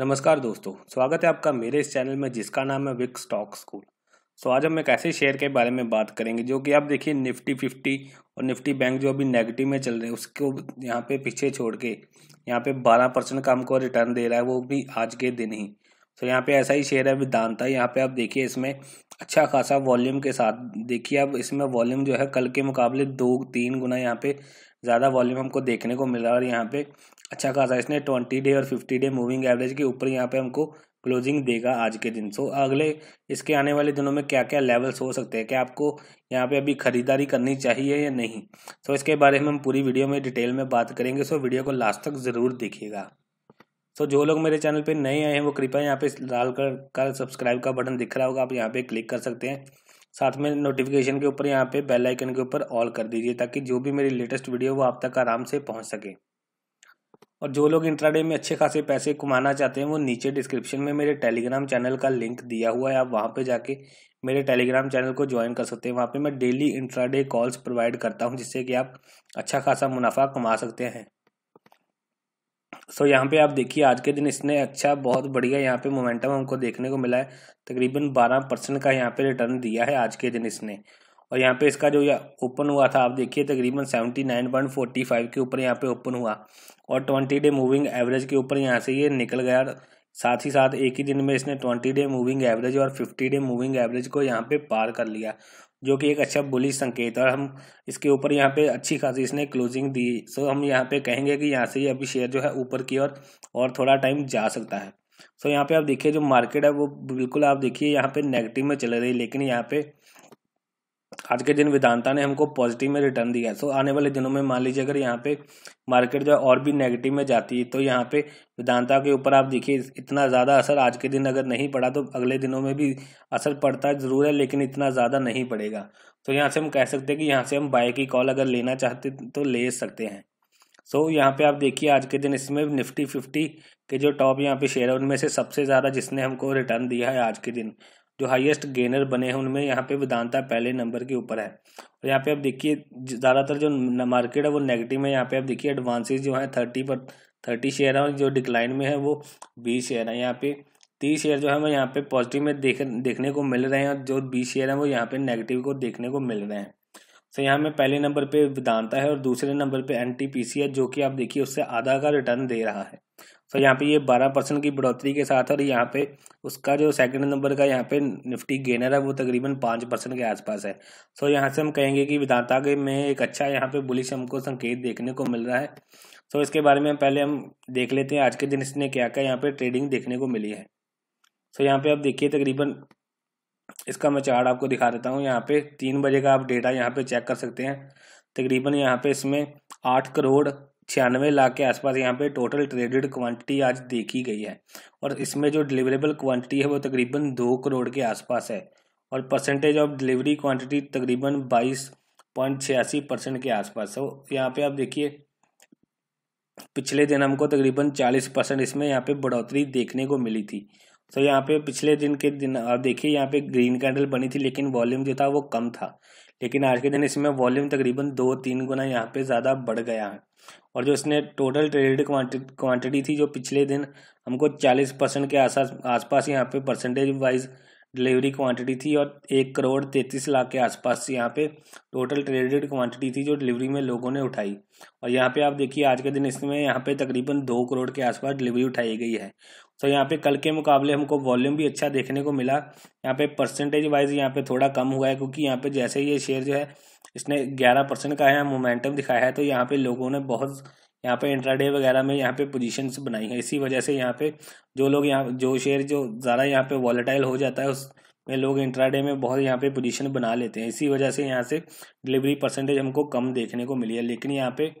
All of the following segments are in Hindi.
नमस्कार दोस्तों स्वागत है आपका मेरे इस चैनल में जिसका नाम है विक स्टॉक स्कूल सो आज हम एक ऐसे शेयर के बारे में बात करेंगे जो कि आप देखिए निफ्टी फिफ्टी और निफ्टी बैंक जो अभी नेगेटिव में चल रहे हैं उसको यहाँ पे पीछे छोड़ के यहाँ पे बारह परसेंट का हमको रिटर्न दे रहा है वो भी आज के दिन ही सो यहाँ पे ऐसा ही शेयर है वेदांता यहाँ पे आप देखिए इसमें अच्छा खासा वॉल्यूम के साथ देखिए अब इसमें वॉल्यूम जो है कल के मुकाबले दो तीन गुना यहाँ पे ज़्यादा वॉल्यूम हमको देखने को मिल रहा है और यहाँ पे अच्छा खासा इसने ट्वेंटी डे और फिफ्टी डे मूविंग एवरेज के ऊपर यहाँ पे हमको क्लोजिंग देगा आज के दिन सो so, अगले इसके आने वाले दिनों में क्या क्या लेवल्स हो सकते हैं क्या आपको यहाँ पे अभी ख़रीदारी करनी चाहिए या नहीं सो so, इसके बारे में हम पूरी वीडियो में डिटेल में बात करेंगे सो so, वीडियो को लास्ट तक ज़रूर देखिएगा सो जो लोग मेरे चैनल पे नए आए हैं वो कृपया यहाँ पे लाल कर का सब्सक्राइब का बटन दिख रहा होगा आप यहाँ पे क्लिक कर सकते हैं साथ में नोटिफिकेशन के ऊपर यहाँ पे बेल आइकन के ऊपर ऑल कर दीजिए ताकि जो भी मेरी लेटेस्ट वीडियो वो आप तक आराम से पहुँच सके और जो लोग इंट्राडे में अच्छे खासे पैसे कमाना चाहते हैं वो नीचे डिस्क्रिप्शन में मेरे टेलीग्राम चैनल का लिंक दिया हुआ है आप वहाँ पे जाके मेरे टेलीग्राम चैनल को ज्वाइन कर सकते हैं वहाँ पे मैं डेली इंट्राडे कॉल्स प्रोवाइड करता हूँ जिससे कि आप अच्छा खासा मुनाफा कमा सकते हैं सो so, यहाँ पे आप देखिए आज के दिन इसने अच्छा बहुत बढ़िया यहाँ पे मोमेंटम हमको देखने को मिला है तकरीबन बारह परसेंट का यहाँ पे रिटर्न दिया है आज के दिन इसने और यहाँ पे इसका जो ओपन हुआ था आप देखिए तकरीबन seventy nine point forty five के ऊपर यहाँ पे ओपन हुआ और ट्वेंटी डे मूविंग एवरेज के ऊपर यहाँ से ये निकल गया साथ ही साथ एक ही दिन में इसने ट्वेंटी डे मूविंग एवरेज और फिफ्टी डे मूविंग एवरेज को यहाँ पे पार कर लिया जो कि एक अच्छा बुलिश संकेत और हम इसके ऊपर यहाँ पे अच्छी खासी इसने क्लोजिंग दी सो हम यहाँ पे कहेंगे कि यहाँ से ये अभी शेयर जो है ऊपर की ओर और थोड़ा टाइम जा सकता है सो यहाँ पे आप देखिए जो मार्केट है वो बिल्कुल आप देखिए यहाँ पे नेगेटिव में चल रही है लेकिन यहाँ पे आज के दिन वेदांता ने हमको पॉजिटिव में रिटर्न दिया है सो आने वाले दिनों में मान लीजिए अगर यहाँ पे मार्केट जो है और भी नेगेटिव में जाती है तो यहाँ पे वेदांता के ऊपर आप देखिए इतना ज़्यादा असर आज के दिन अगर नहीं पड़ा तो अगले दिनों में भी असर पड़ता है ज़रूर है लेकिन इतना ज़्यादा नहीं पड़ेगा तो यहाँ से हम कह सकते हैं कि यहाँ से हम बाय की कॉल अगर लेना चाहते तो ले सकते हैं सो so, यहाँ पे आप देखिए आज के दिन इसमें निफ्टी फिफ्टी के जो टॉप यहाँ पे शेयर है उनमें से सबसे ज़्यादा जिसने हमको रिटर्न दिया है आज के दिन जो हाईएस्ट गेनर बने हैं उनमें यहाँ पे वेदांता पहले नंबर के ऊपर है और यहाँ पे आप देखिए ज़्यादातर जो मार्केट है वो नेगेटिव है यहाँ पे आप देखिए एडवांसेज जो हैं थर्टी पर थर्टी शेयर है और जो डिक्लाइन में है वो बीस शेयर हैं यहाँ पे तीस शेयर जो है वो यहाँ पे पॉजिटिव में देख देखने को मिल रहे हैं और जो बीस शेयर हैं वो यहाँ पे नेगेटिव को देखने को मिल रहे हैं सो तो यहाँ में पहले नंबर पर वेदांता है और दूसरे नंबर पर एन है जो कि आप देखिए उससे आधा का रिटर्न दे रहा है सो यहाँ पे ये बारह परसेंट की बढ़ोतरी के साथ और यहाँ पे उसका जो सेकंड नंबर का यहाँ पे निफ्टी गेनर है वो तकरीबन पाँच परसेंट के आसपास है सो so, यहाँ से हम कहेंगे कि विधाता के में एक अच्छा यहाँ पे बुलिश हमको संकेत देखने को मिल रहा है सो so, इसके बारे में पहले हम देख लेते हैं आज के दिन इसने क्या क्या यहाँ पे ट्रेडिंग देखने को मिली है सो so, यहाँ पे आप देखिए तकरीबन इसका मैं चार्ट आपको दिखा देता हूँ यहाँ पे तीन बजे का आप डेटा यहाँ पे चेक कर सकते हैं तकरीबन यहाँ पे इसमें आठ करोड़ छियानवे लाख के आसपास यहाँ पे टोटल ट्रेडेड क्वांटिटी आज देखी गई है और इसमें जो डिलीवरेबल क्वांटिटी है वो तकरीबन दो करोड़ के आसपास है और परसेंटेज ऑफ डिलीवरी क्वांटिटी तकरीबन बाईस पॉइंट छियासी परसेंट के आसपास है यहाँ पे आप देखिए पिछले दिन हमको तकरीबन चालीस परसेंट इसमें यहाँ पे बढ़ोतरी देखने को मिली थी सो तो यहाँ पे पिछले दिन के दिन आप देखिए यहाँ पे ग्रीन कैंडल बनी थी लेकिन वॉल्यूम जो था वो कम था लेकिन आज के दिन इसमें वॉल्यूम तकरीबन दो तीन गुना यहाँ पे ज़्यादा बढ़ गया है और जो इसने टोटल ट्रेडेड क्वांटिटी थी जो पिछले दिन हमको चालीस परसेंट के आसपास आसपास यहाँ पे परसेंटेज वाइज डिलीवरी क्वांटिटी थी और एक करोड़ तैंतीस लाख के आसपास यहाँ पे टोटल ट्रेडेड क्वांटिटी थी जो डिलीवरी में लोगों ने उठाई और यहाँ पे आप देखिए आज के दिन इसमें यहाँ पे तकरीबन दो करोड़ के आसपास डिलीवरी उठाई गई है सो so, यहाँ पे कल के मुकाबले हमको वॉल्यूम भी अच्छा देखने को मिला यहाँ पे परसेंटेज वाइज यहाँ पे थोड़ा कम हुआ है क्योंकि यहाँ पे जैसे ये शेयर जो है इसने ग्यारह परसेंट का है मोमेंटम दिखाया है तो यहाँ पे लोगों ने बहुत यहाँ पे इंट्राडे वगैरह में यहाँ पे पोजीशंस बनाई हैं इसी वजह से यहाँ पे जो लोग यहाँ जो शेयर जो ज़्यादा यहाँ पे वॉलेटाइल हो जाता है उस में लोग इंट्राडे में बहुत यहाँ पे पोजिशन बना लेते हैं इसी वजह से यहाँ से डिलीवरी परसेंटेज हमको कम देखने को मिली है लेकिन यहाँ पे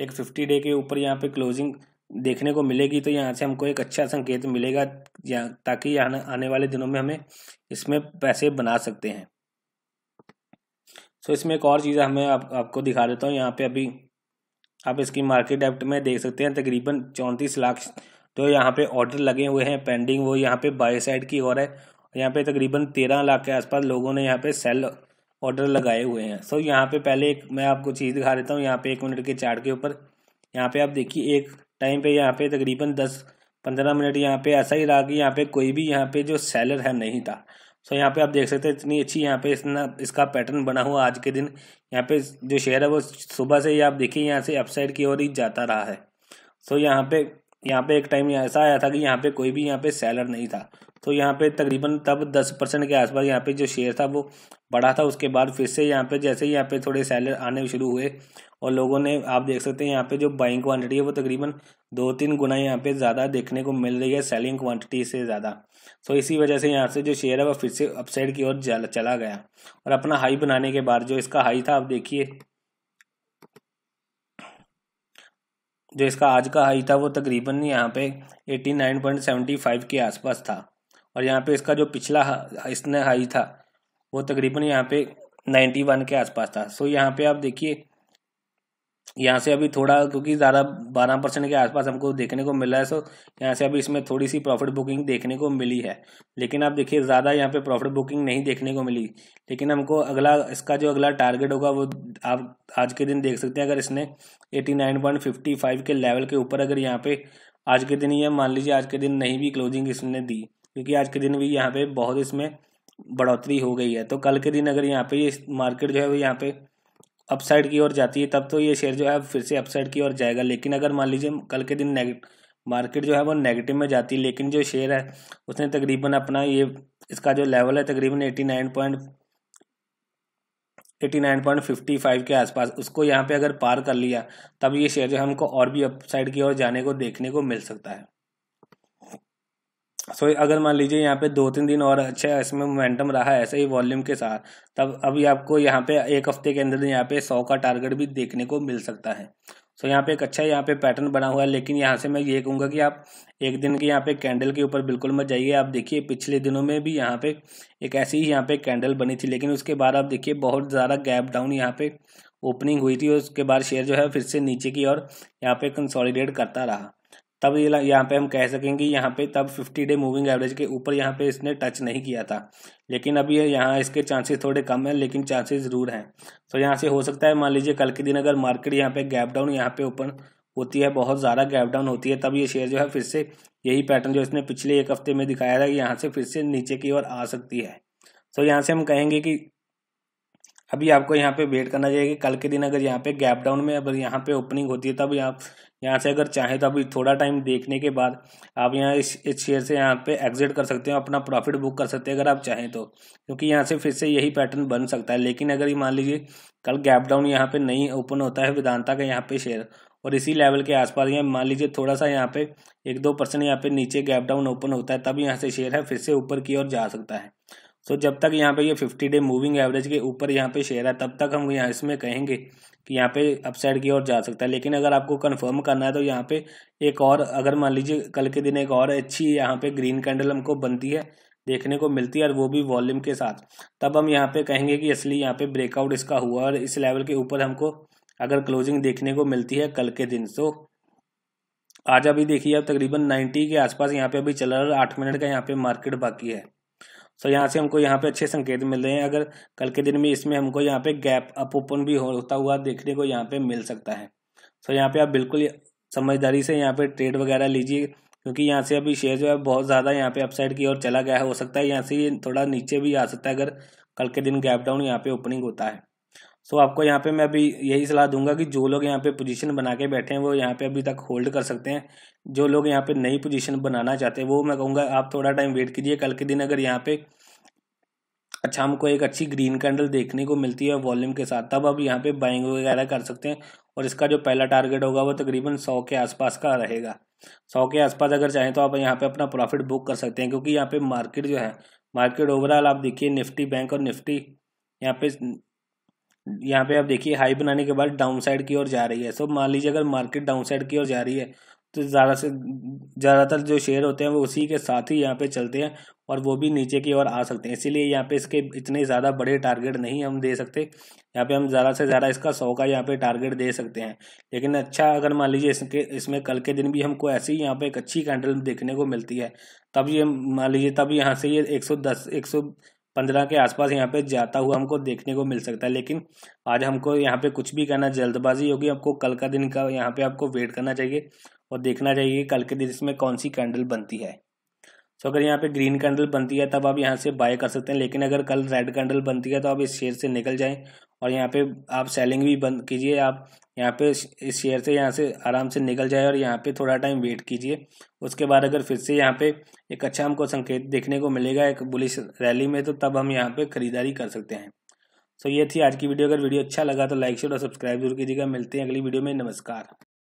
एक फिफ्टी डे के ऊपर यहाँ पे क्लोजिंग देखने को मिलेगी तो यहाँ से हमको एक अच्छा संकेत मिलेगा ताकि यहाँ आने वाले दिनों में हमें इसमें पैसे बना सकते हैं सो इसमें एक और चीज़ हमें आप, आपको दिखा देता हूँ यहाँ पे अभी आप इसकी मार्केट डेप्ट में देख सकते हैं तकरीबन चौंतीस लाख जो यहाँ पे ऑर्डर लगे हुए हैं पेंडिंग वो यहाँ पे बाई साइड की और है यहाँ पे तकरीबन तेरह लाख के आसपास लोगों ने यहाँ पे सेल ऑर्डर लगाए हुए हैं सो यहाँ पे पहले एक मैं आपको चीज़ दिखा देता हूँ यहाँ पे एक मिनट के चार्ट के ऊपर यहाँ पे आप देखिए एक टाइम पे यहाँ पे तकरीबन दस पंद्रह मिनट यहाँ पे ऐसा ही रहा कि यहाँ पे कोई भी यहाँ पे जो सेलर है नहीं था सो यहाँ पे आप देख सकते हैं इतनी अच्छी यहाँ पे इतना इसका पैटर्न बना हुआ आज के दिन यहाँ पे जो शेयर है वो सुबह से ही आप देखिए यहाँ से अपसाइड की ओर ही जाता रहा है सो यहाँ पे यहाँ पे एक टाइम ऐसा आया था कि यहाँ पे कोई भी यहाँ पे सेलर नहीं था तो यहाँ पे तकरीबन तब दस परसेंट के आसपास यहाँ पे जो शेयर था वो बढ़ा था उसके बाद फिर से यहाँ पे जैसे ही यहाँ पे थोड़े सैलर आने शुरू हुए और लोगों ने आप देख सकते हैं यहाँ पे जो बाइंग क्वांटिटी है वो तकरीबन दो तीन गुना यहाँ पे ज़्यादा देखने को मिल रही है सेलिंग क्वांटिटी से ज़्यादा सो तो इसी वजह से यहाँ से जो शेयर है वो फिर से अपसाइड की ओर चला गया और अपना हाई बनाने के बाद जो इसका हाई था आप देखिए जो इसका आज का हाई था वो तकरीबन यहाँ पे eighty nine point seventy five के आसपास था और यहाँ पे इसका जो पिछला इसने हाई था वो तकरीबन यहाँ पे नाइन्टी वन के आसपास था सो यहाँ पे आप देखिए यहाँ से अभी थोड़ा क्योंकि ज़्यादा बारह परसेंट के आसपास हमको देखने को मिला है सो यहाँ से अभी इसमें थोड़ी सी प्रॉफिट बुकिंग देखने को मिली है लेकिन आप देखिए ज़्यादा यहाँ पे प्रॉफिट बुकिंग नहीं देखने को मिली लेकिन हमको अगला इसका जो अगला टारगेट होगा वो आप आज के दिन देख सकते हैं अगर इसने eighty nine point fifty five के लेवल के ऊपर अगर यहाँ पे आज के दिन ये मान लीजिए आज के दिन नहीं भी क्लोजिंग इसने दी क्योंकि आज के दिन भी यहाँ पे बहुत इसमें बढ़ोतरी हो गई है तो कल के दिन अगर यहाँ पे ये मार्केट जो है वो यहाँ पे अपसाइड की ओर जाती है तब तो ये शेयर जो है फिर से अपसाइड की ओर जाएगा लेकिन अगर मान लीजिए कल के दिन मार्केट जो है वो नेगेटिव में जाती है लेकिन जो शेयर है उसने तकरीबन अपना ये इसका जो लेवल है तकरीबन eighty nine point eighty nine point fifty five के आसपास उसको यहाँ पे अगर पार कर लिया तब ये शेयर जो है हमको और भी अपसाइड की ओर जाने को देखने को मिल सकता है सो so, अगर मान लीजिए यहाँ पे दो तीन दिन और अच्छा इसमें मोमेंटम रहा ऐसे ही वॉल्यूम के साथ तब अभी आपको यहाँ पे एक हफ्ते के अंदर यहाँ पे सौ का टारगेट भी देखने को मिल सकता है सो so, यहाँ पे एक अच्छा यहाँ पे पैटर्न बना हुआ है लेकिन यहाँ से मैं ये कहूँगा कि आप एक दिन के यहाँ पे कैंडल के ऊपर बिल्कुल मत जाइए आप देखिए पिछले दिनों में भी यहाँ पे एक ऐसी ही यहाँ पे कैंडल बनी थी लेकिन उसके बाद आप देखिए बहुत ज़्यादा गैप डाउन यहाँ पे ओपनिंग हुई थी और उसके बाद शेयर जो है फिर से नीचे की ओर यहाँ पे कंसोलिडेट करता रहा तब ये यहाँ पे हम कह सकेंगे यहाँ पे तब फिफ्टी डे मूविंग एवरेज के ऊपर यहाँ पे इसने टच नहीं किया था लेकिन अभी यहाँ इसके चांसेस थोड़े कम हैं लेकिन चांसेस ज़रूर हैं तो यहाँ से हो सकता है मान लीजिए कल के दिन अगर मार्केट यहाँ पे गैप डाउन यहाँ पे ओपन होती है बहुत ज़्यादा गैप डाउन होती है तब ये शेयर जो है फिर से यही पैटर्न जो इसने पिछले एक हफ्ते में दिखाया था यहाँ से फिर से नीचे की ओर आ सकती है तो यहाँ से हम कहेंगे कि अभी आपको यहाँ पे वेट करना चाहिए कि कल के दिन अगर यहाँ पे गैप डाउन में अगर यहाँ पे ओपनिंग होती है तब यहाँ यहाँ से अगर चाहे तो अभी थोड़ा टाइम देखने के बाद आप यहाँ इस इस शेयर से यहाँ पे एग्जिट कर सकते हो अपना प्रॉफिट बुक कर सकते हैं अगर आप चाहें तो क्योंकि यहाँ से फिर से यही पैटर्न बन सकता है लेकिन अगर ये मान लीजिए कल गैप डाउन यहाँ पे नहीं ओपन होता है वेदांता का यहाँ पे शेयर और इसी लेवल के आसपास यहाँ मान लीजिए थोड़ा सा यहाँ पे एक दो परसेंट यहाँ पे नीचे गैप डाउन ओपन होता है तब यहाँ से शेयर है फिर से ऊपर की ओर जा सकता है सो जब तक यहाँ पे ये फिफ्टी डे मूविंग एवरेज के ऊपर यहाँ पे शेयर है तब तक हम यहाँ इसमें कहेंगे कि यहाँ पे अपसाइड की ओर जा सकता है लेकिन अगर आपको कंफर्म करना है तो यहाँ पे एक और अगर मान लीजिए कल के दिन एक और अच्छी यहाँ पे ग्रीन कैंडल हमको बनती है देखने को मिलती है और वो भी वॉल्यूम के साथ तब हम यहाँ पे कहेंगे कि असली यहाँ पे ब्रेकआउट इसका हुआ और इस लेवल के ऊपर हमको अगर क्लोजिंग देखने को मिलती है कल के दिन तो आज अभी देखिए अब तकरीबन नाइन्टी के आसपास यहाँ पे अभी चल रहा है और आठ मिनट का यहाँ पे मार्केट बाकी है सो so, यहाँ से हमको यहाँ पे अच्छे संकेत मिल रहे हैं अगर कल के दिन में इसमें हमको यहाँ पे गैप अप ओपन भी होता हुआ देखने को यहाँ पे मिल सकता है सो so, यहाँ पे आप बिल्कुल समझदारी से यहाँ पे ट्रेड वगैरह लीजिए क्योंकि यहाँ से अभी शेयर जो है बहुत ज़्यादा यहाँ पे अपसाइड की ओर चला गया है हो सकता है यहाँ से ये थोड़ा नीचे भी आ सकता है अगर कल के दिन गैप डाउन यहाँ पे ओपनिंग होता है सो so, आपको यहाँ पे मैं अभी यही सलाह दूंगा कि जो लोग यहाँ पे पोजीशन बना के बैठे हैं वो यहाँ पे अभी तक होल्ड कर सकते हैं जो लोग यहाँ पे नई पोजीशन बनाना चाहते हैं वो मैं कहूँगा आप थोड़ा टाइम वेट कीजिए कल के दिन अगर यहाँ पे अच्छा हमको एक अच्छी ग्रीन कैंडल देखने को मिलती है वॉल्यूम के साथ तब आप यहाँ पे बाइंग वगैरह कर सकते हैं और इसका जो पहला टारगेट होगा वो तकरीबन सौ के आसपास का रहेगा सौ के आसपास अगर चाहें तो आप यहाँ पे अपना प्रॉफिट बुक कर सकते हैं क्योंकि यहाँ पे मार्केट जो है मार्केट ओवरऑल आप देखिए निफ्टी बैंक और निफ्टी यहाँ पे यहाँ पे आप देखिए हाई बनाने के बाद डाउन साइड की ओर जा रही है सो मान लीजिए अगर मार्केट डाउन साइड की ओर जा रही है तो ज़्यादा से ज़्यादातर जो शेयर होते हैं वो उसी के साथ ही यहाँ पे चलते हैं और वो भी नीचे की ओर आ सकते हैं इसीलिए यहाँ पे इसके इतने ज़्यादा बड़े टारगेट नहीं हम दे सकते यहाँ पे हम ज़्यादा से ज़्यादा इसका सौ का यहाँ पे टारगेट दे सकते हैं लेकिन अच्छा अगर मान लीजिए इसके इसमें कल के दिन भी हमको ऐसी यहाँ पे एक अच्छी कैंडल देखने को मिलती है तब ये मान लीजिए तब यहाँ से ये एक सौ दस एक सौ पंद्रह के आसपास यहाँ पे जाता हुआ हमको देखने को मिल सकता है लेकिन आज हमको यहाँ पे कुछ भी करना जल्दबाजी होगी आपको कल का दिन का यहाँ पे आपको वेट करना चाहिए और देखना चाहिए कल के दिन इसमें कौन सी कैंडल बनती है सो अगर यहाँ पे ग्रीन कैंडल बनती है तब आप यहाँ से बाय कर सकते हैं लेकिन अगर कल रेड कैंडल बनती है तो आप इस शेयर से निकल जाएं और यहाँ पे आप सेलिंग भी बंद कीजिए आप यहाँ पे इस शेयर से यहाँ से आराम से निकल जाए और यहाँ पे थोड़ा टाइम वेट कीजिए उसके बाद अगर फिर से यहाँ पे एक अच्छा हमको संकेत देखने को मिलेगा एक बुलिश रैली में तो तब हम यहाँ पे खरीदारी कर सकते हैं सो so ये थी आज की वीडियो अगर वीडियो अच्छा लगा तो लाइक शेयर और सब्सक्राइब जरूर कीजिएगा मिलते हैं अगली वीडियो में नमस्कार